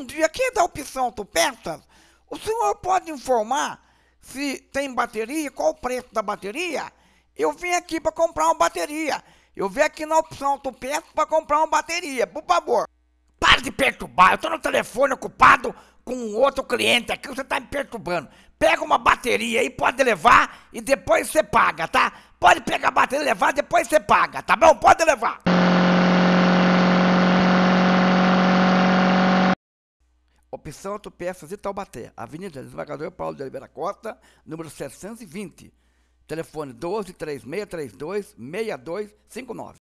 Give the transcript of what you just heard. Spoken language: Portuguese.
um dia, aqui da opção do o senhor pode informar se tem bateria, qual o preço da bateria? Eu vim aqui para comprar uma bateria. Eu vim aqui na opção do para comprar uma bateria, por favor. Para de perturbar, eu tô no telefone ocupado com outro cliente aqui, você tá me perturbando. Pega uma bateria aí, pode levar e depois você paga, tá? Pode pegar a bateria e levar, depois você paga, tá bom? Pode levar. Opção Autopeças Itaubaté, Avenida Desembargador Paulo de Oliveira Costa, número 720. Telefone 12 3632 6259.